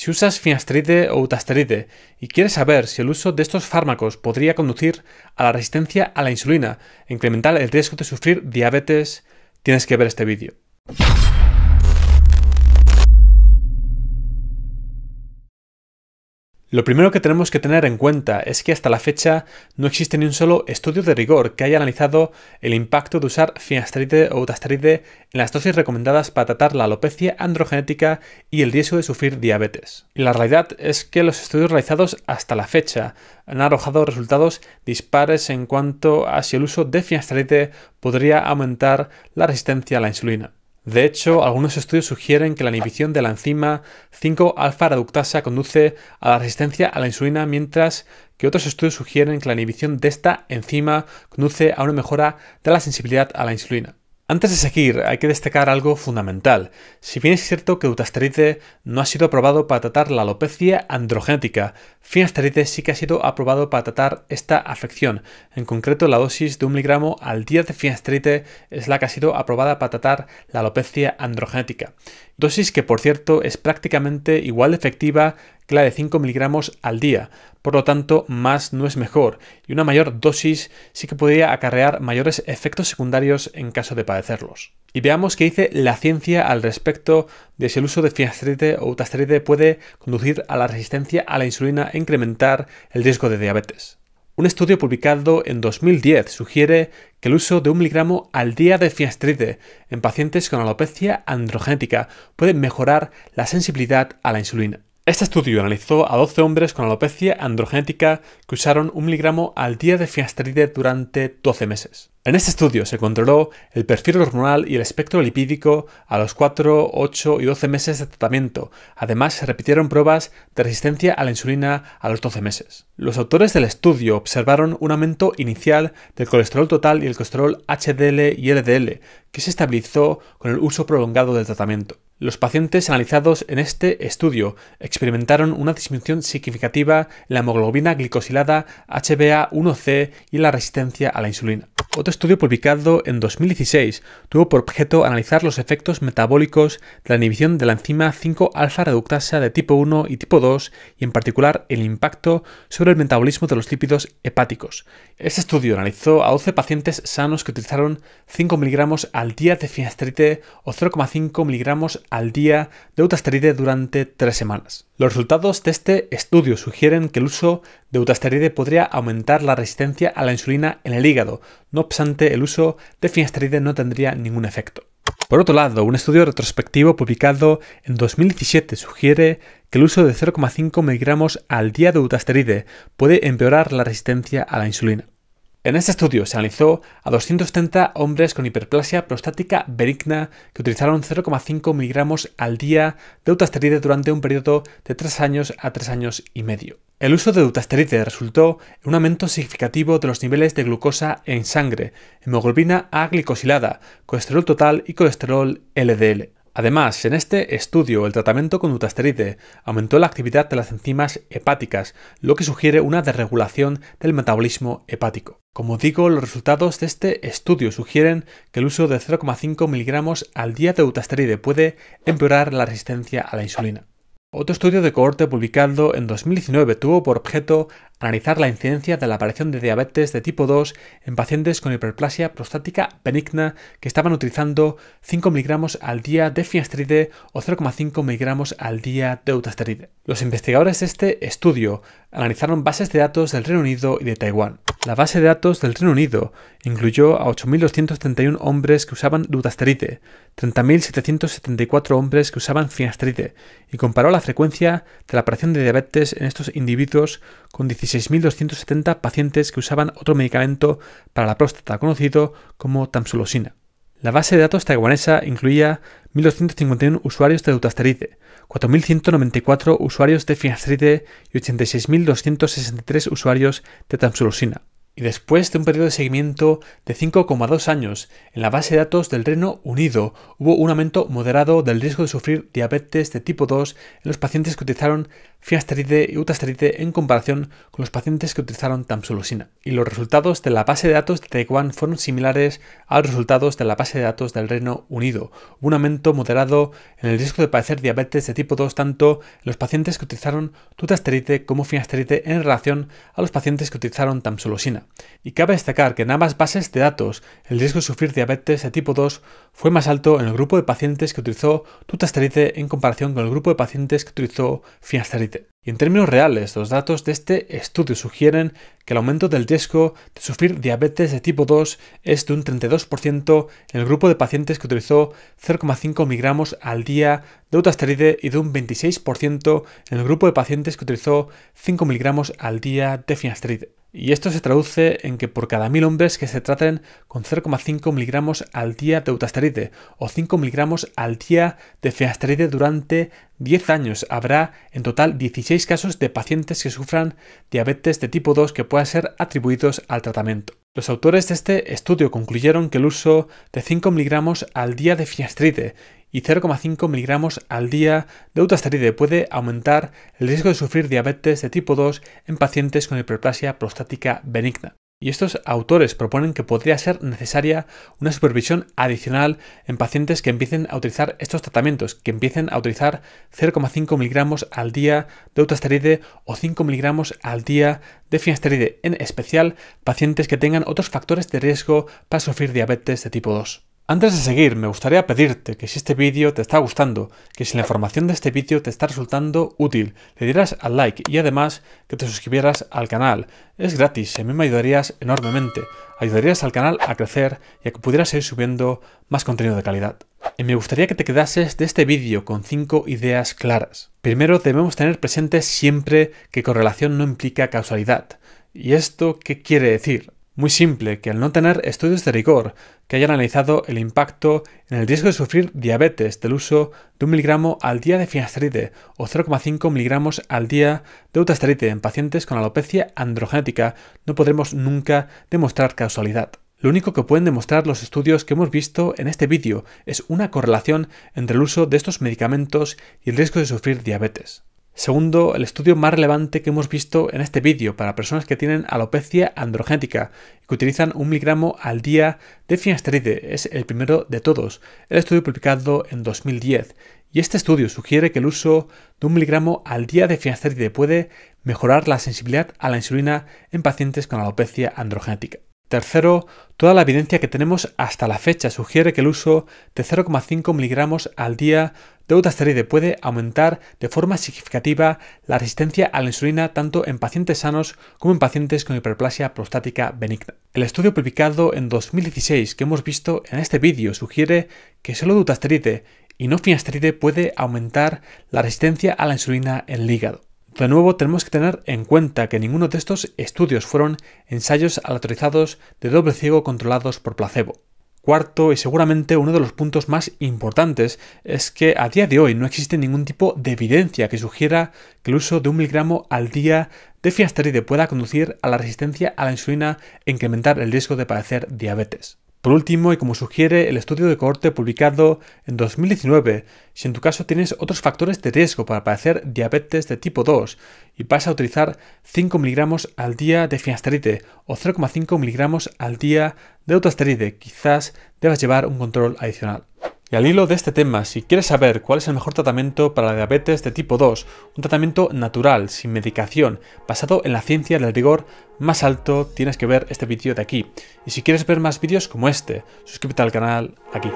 Si usas finasteride o utasteride y quieres saber si el uso de estos fármacos podría conducir a la resistencia a la insulina e incrementar el riesgo de sufrir diabetes, tienes que ver este vídeo. Lo primero que tenemos que tener en cuenta es que hasta la fecha no existe ni un solo estudio de rigor que haya analizado el impacto de usar finasteride o utasteride en las dosis recomendadas para tratar la alopecia androgenética y el riesgo de sufrir diabetes. la realidad es que los estudios realizados hasta la fecha han arrojado resultados dispares en cuanto a si el uso de finasteride podría aumentar la resistencia a la insulina. De hecho, algunos estudios sugieren que la inhibición de la enzima 5-alfa-reductasa conduce a la resistencia a la insulina, mientras que otros estudios sugieren que la inhibición de esta enzima conduce a una mejora de la sensibilidad a la insulina. Antes de seguir, hay que destacar algo fundamental. Si bien es cierto que Dutasteride no ha sido aprobado para tratar la alopecia androgenética, Finasteride sí que ha sido aprobado para tratar esta afección. En concreto, la dosis de un miligramo al día de Finasteride es la que ha sido aprobada para tratar la alopecia androgenética. Dosis que, por cierto, es prácticamente igual efectiva que la de 5 miligramos al día. Por lo tanto, más no es mejor. Y una mayor dosis sí que podría acarrear mayores efectos secundarios en caso de padecerlos. Y veamos qué dice la ciencia al respecto de si el uso de finasteride o utasteride puede conducir a la resistencia a la insulina e incrementar el riesgo de diabetes. Un estudio publicado en 2010 sugiere que el uso de un miligramo al día de finasteride en pacientes con alopecia androgenética puede mejorar la sensibilidad a la insulina. Este estudio analizó a 12 hombres con alopecia androgenética que usaron un miligramo al día de finasteride durante 12 meses. En este estudio se controló el perfil hormonal y el espectro lipídico a los 4, 8 y 12 meses de tratamiento. Además, se repitieron pruebas de resistencia a la insulina a los 12 meses. Los autores del estudio observaron un aumento inicial del colesterol total y el colesterol HDL y LDL, que se estabilizó con el uso prolongado del tratamiento. Los pacientes analizados en este estudio experimentaron una disminución significativa en la hemoglobina glicosilada HbA1c y la resistencia a la insulina. Otro estudio publicado en 2016 tuvo por objeto analizar los efectos metabólicos de la inhibición de la enzima 5-alfa reductasa de tipo 1 y tipo 2 y en particular el impacto sobre el metabolismo de los lípidos hepáticos. Este estudio analizó a 12 pacientes sanos que utilizaron 5 miligramos al día de finasteride o 0,5 miligramos al día de utasteride durante 3 semanas. Los resultados de este estudio sugieren que el uso de utasteride podría aumentar la resistencia a la insulina en el hígado, no obstante, el uso de finasteride no tendría ningún efecto. Por otro lado, un estudio retrospectivo publicado en 2017 sugiere que el uso de 0,5 mg al día de utasteride puede empeorar la resistencia a la insulina. En este estudio se analizó a 230 hombres con hiperplasia prostática benigna que utilizaron 0,5 miligramos al día de dutasteride durante un periodo de 3 años a 3 años y medio. El uso de eutasteride resultó en un aumento significativo de los niveles de glucosa en sangre, hemoglobina A glicosilada, colesterol total y colesterol LDL. Además, en este estudio, el tratamiento con dutasteride aumentó la actividad de las enzimas hepáticas, lo que sugiere una desregulación del metabolismo hepático. Como digo, los resultados de este estudio sugieren que el uso de 0,5 miligramos al día de dutasteride puede empeorar la resistencia a la insulina. Otro estudio de cohorte publicado en 2019 tuvo por objeto analizar la incidencia de la aparición de diabetes de tipo 2 en pacientes con hiperplasia prostática benigna que estaban utilizando 5 miligramos al día de finasteride o 0,5 miligramos al día de utasteride. Los investigadores de este estudio analizaron bases de datos del Reino Unido y de Taiwán. La base de datos del Reino Unido incluyó a 8.231 hombres que usaban dutasteride, 30.774 hombres que usaban finasteride y comparó la frecuencia de la aparición de diabetes en estos individuos con 17 16.270 pacientes que usaban otro medicamento para la próstata conocido como tamsulosina. La base de datos taiwanesa incluía 1.251 usuarios de dutasteride, 4.194 usuarios de finasteride y 86.263 usuarios de tamsulosina y después de un periodo de seguimiento de 5,2 años en la base de datos del Reino Unido, hubo un aumento moderado del riesgo de sufrir diabetes de tipo 2 en los pacientes que utilizaron finasteride y utasterite en comparación con los pacientes que utilizaron tamsulosina. Y los resultados de la base de datos de Taiwan fueron similares a los resultados de la base de datos del Reino Unido. Hubo un aumento moderado en el riesgo de padecer diabetes de tipo 2 tanto en los pacientes que utilizaron tutasterite como finasteride en relación a los pacientes que utilizaron tamsulosina. Y cabe destacar que en ambas bases de datos el riesgo de sufrir diabetes de tipo 2 fue más alto en el grupo de pacientes que utilizó dutasteride en comparación con el grupo de pacientes que utilizó finasteride. Y en términos reales, los datos de este estudio sugieren que el aumento del riesgo de sufrir diabetes de tipo 2 es de un 32% en el grupo de pacientes que utilizó 0,5 mg al día de Dutasteride y de un 26% en el grupo de pacientes que utilizó 5 mg al día de finasteride. Y esto se traduce en que por cada mil hombres que se traten con 0,5 miligramos al día de eutasteride o 5 miligramos al día de feasteride durante 10 años, habrá en total 16 casos de pacientes que sufran diabetes de tipo 2 que puedan ser atribuidos al tratamiento. Los autores de este estudio concluyeron que el uso de 5 miligramos al día de fiasteride y 0,5 miligramos al día de utasteride puede aumentar el riesgo de sufrir diabetes de tipo 2 en pacientes con hiperplasia prostática benigna. Y estos autores proponen que podría ser necesaria una supervisión adicional en pacientes que empiecen a utilizar estos tratamientos, que empiecen a utilizar 0,5 miligramos al día de utasteride o 5 miligramos al día de finasteride, en especial pacientes que tengan otros factores de riesgo para sufrir diabetes de tipo 2. Antes de seguir, me gustaría pedirte que si este vídeo te está gustando, que si la información de este vídeo te está resultando útil, le dieras al like y además que te suscribieras al canal. Es gratis y a mí me ayudarías enormemente. Ayudarías al canal a crecer y a que pudieras seguir subiendo más contenido de calidad. Y me gustaría que te quedases de este vídeo con cinco ideas claras. Primero, debemos tener presente siempre que correlación no implica causalidad. ¿Y esto qué quiere decir? muy simple, que al no tener estudios de rigor que hayan analizado el impacto en el riesgo de sufrir diabetes del uso de 1 miligramo al día de finasteride o 0,5 miligramos al día de utasteride en pacientes con alopecia androgenética, no podremos nunca demostrar causalidad. Lo único que pueden demostrar los estudios que hemos visto en este vídeo es una correlación entre el uso de estos medicamentos y el riesgo de sufrir diabetes. Segundo, el estudio más relevante que hemos visto en este vídeo para personas que tienen alopecia androgénica y que utilizan un miligramo al día de finasteride es el primero de todos, el estudio publicado en 2010. Y este estudio sugiere que el uso de un miligramo al día de finasteride puede mejorar la sensibilidad a la insulina en pacientes con alopecia androgénica. Tercero, toda la evidencia que tenemos hasta la fecha sugiere que el uso de 0,5 miligramos al día de Dutasteride puede aumentar de forma significativa la resistencia a la insulina tanto en pacientes sanos como en pacientes con hiperplasia prostática benigna. El estudio publicado en 2016 que hemos visto en este vídeo sugiere que solo dutasteride y no finasteride puede aumentar la resistencia a la insulina en el hígado. De nuevo, tenemos que tener en cuenta que ninguno de estos estudios fueron ensayos aleatorizados de doble ciego controlados por placebo. Cuarto, y seguramente uno de los puntos más importantes, es que a día de hoy no existe ningún tipo de evidencia que sugiera que el uso de un miligramo al día de fiasteride pueda conducir a la resistencia a la insulina e incrementar el riesgo de padecer diabetes. Por último, y como sugiere el estudio de cohorte publicado en 2019, si en tu caso tienes otros factores de riesgo para padecer diabetes de tipo 2 y vas a utilizar 5 miligramos al día de finasteride o 0,5 miligramos al día de autoasteride quizás debas llevar un control adicional. Y al hilo de este tema, si quieres saber cuál es el mejor tratamiento para la diabetes de tipo 2, un tratamiento natural, sin medicación, basado en la ciencia del rigor más alto, tienes que ver este vídeo de aquí. Y si quieres ver más vídeos como este, suscríbete al canal aquí.